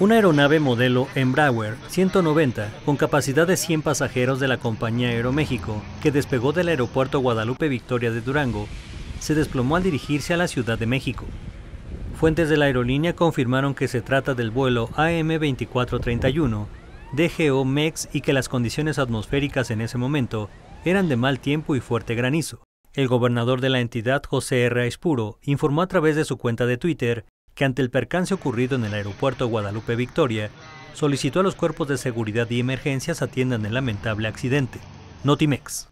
Una aeronave modelo Embraer 190 con capacidad de 100 pasajeros de la compañía Aeroméxico, que despegó del aeropuerto Guadalupe Victoria de Durango, se desplomó al dirigirse a la Ciudad de México. Fuentes de la aerolínea confirmaron que se trata del vuelo AM2431 DGO MEX y que las condiciones atmosféricas en ese momento eran de mal tiempo y fuerte granizo. El gobernador de la entidad, José R. Espuro, informó a través de su cuenta de Twitter que ante el percance ocurrido en el aeropuerto Guadalupe Victoria, solicitó a los cuerpos de seguridad y emergencias atiendan el lamentable accidente. Notimex.